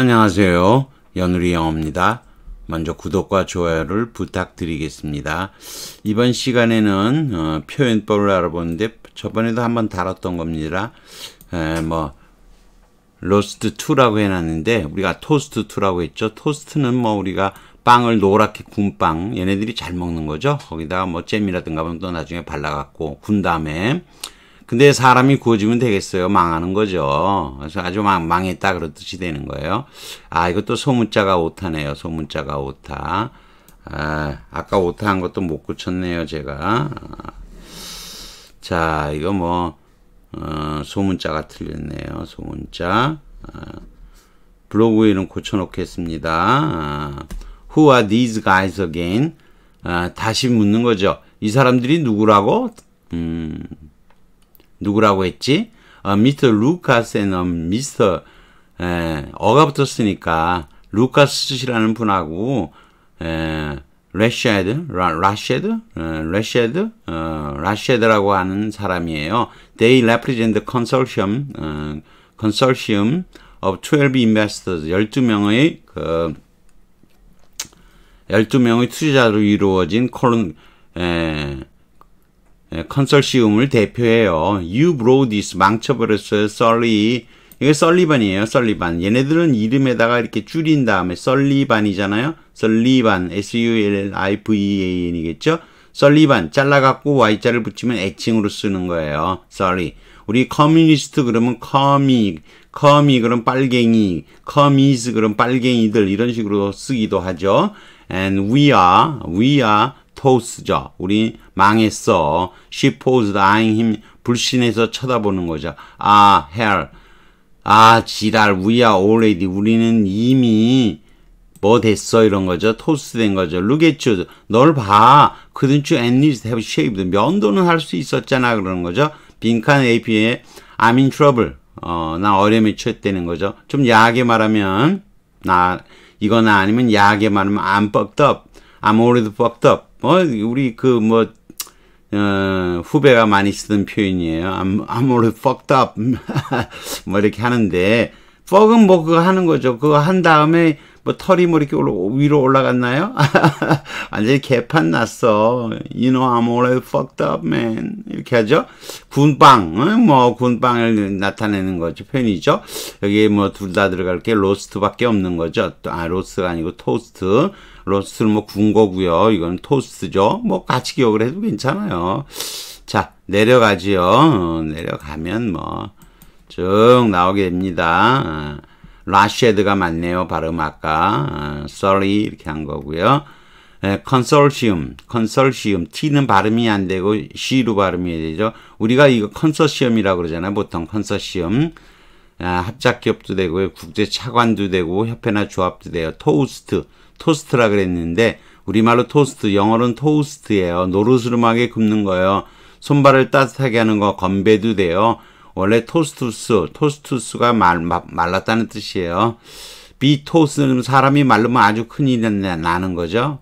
안녕하세요. 연우리 영어입니다. 먼저 구독과 좋아요를 부탁드리겠습니다. 이번 시간에는 어, 표현법을 알아보는데 저번에도 한번 다뤘던 겁니다. 에, 뭐 로스트 2라고 해놨는데 우리가 토스트 2라고 했죠. 토스트는 뭐 우리가 빵을 노랗게 군빵 얘네들이 잘 먹는 거죠. 거기다가 뭐 잼이라든가 또 나중에 발라갖고 군 다음에 근데 사람이 구워지면 되겠어요. 망하는 거죠. 그래서 아주 망, 망했다 그렇듯이 되는 거예요. 아, 이것도 소문자가 오타네요. 소문자가 오타. 아, 아까 오타한 것도 못 고쳤네요, 제가. 아, 자, 이거 뭐, 어, 소문자가 틀렸네요. 소문자. 아, 블로그에는 고쳐놓겠습니다. 아, who are these guys again? 아, 다시 묻는 거죠. 이 사람들이 누구라고? 음. 누구라고 했지? 어, 미스터 루카스에 미스터 에, 어가 붙었으니까 루카스라는 분하고 에, 레쉐드, 라, 라쉐드, 어, 레쉐드, 어, 라쉐드라고 하는 사람이에요. They represent the consortium, 어, consortium of 12 investors, 12명의 그 12명의 투자자로 이루어진 콜론, 에, 네, 컨설시움을 대표해요. You brought this 망쳐버렸어요. Sorry. 이게 썰리반이에요. 썰리반. 얘네들은 이름에다가 이렇게 줄인 다음에 썰리반이잖아요. 썰리반. S-U-L-I-V-A-N이겠죠. 썰리반. 잘라갖고 Y자를 붙이면 애칭으로 쓰는 거예요. 썰리. 우리 커뮤니스트 그러면 커미, 커미 그럼 빨갱이, 커미즈 그럼 빨갱이들 이런 식으로 쓰기도 하죠. And we are, we are 토스죠. 우리 망했어. She paused eyeing him. 불신해서 쳐다보는 거죠. 아, hell. 아, 지랄. We are already. 우리는 이미 뭐 됐어 이런 거죠. 토스된 거죠. Look at you. 널 봐. Couldn't you at least have shaved? 면도는 할 수 있었잖아. 그러는 거죠. 빈칸 AP에 I'm in trouble. 어, 나 어려움에 처했다는 거죠. 좀 야하게 말하면 나 이거나 아니면 야하게 말하면 I'm fucked up. I'm already fucked up. 뭐 우리 그뭐 어, 후배가 많이 쓰던 표현이에요. I'm, I'm all fucked up. 뭐 이렇게 하는데, fuck은 뭐 그거 하는 거죠. 그거 한 다음에 뭐 털이 뭐 이렇게 올라, 위로 올라갔나요? 완전히 개판 났어. You know I'm a l r fucked up, man. 이렇게 하죠. 군빵, 어? 뭐 군빵을 나타내는 거죠. 표이죠여기뭐 둘 다 들어갈 게 로스트밖에 없는 거죠. 아, 로스트가 아니고 토스트. 로스트는 뭐군 거고요. 이건 토스트죠. 뭐 같이 기억을 해도 괜찮아요. 자, 내려가지요. 어, 내려가면 뭐 쭉 나오게 됩니다. 라쉐드가 맞네요. 발음 아까 썰 o r 이렇게 한 거고요. 컨설시움, 예, 컨설시움 T는 발음이 안 되고 C로 발음이 되죠. 우리가 이거 컨설시엄이라고 그러잖아요. 보통 컨설시엄 아, 합작기업도 되고요. 국제차관도 되고 협회나 조합도 돼요. 토스트, 토스트라 그랬는데 우리말로 토스트, 영어로는 토스트예요. 노릇으름하게 굽는 거예요. 손발을 따뜻하게 하는 거 건배도 돼요. 원래 토스투스, 토스투스가 말, 말랐다는 뜻이에요. 비토스는 사람이 말르면 아주 큰일 나는 거죠.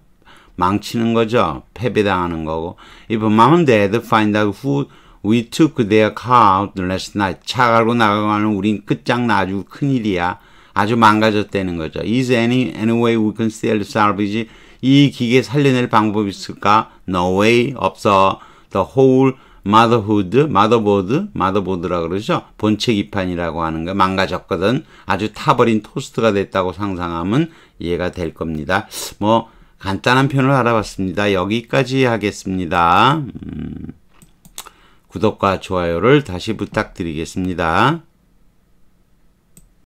망치는 거죠. 패배당하는 거고. If mom and dad find out who we took their car out last night. 차 갈고 나가는 우린 끝장나 아주 큰일이야. 아주 망가졌다는 거죠. Is any, any way we can s t l l salvage? 이 기계 살려낼 방법 있을까? No way. 없어. The whole motherhood, motherboard, motherboard라고 그러죠. 본체 기판이라고 하는 거 망가졌거든. 아주 타버린 토스트가 됐다고 상상하면 이해가 될 겁니다. 뭐 간단한 표현을 알아봤습니다. 여기까지 하겠습니다. 음, 구독과 좋아요를 다시 부탁드리겠습니다.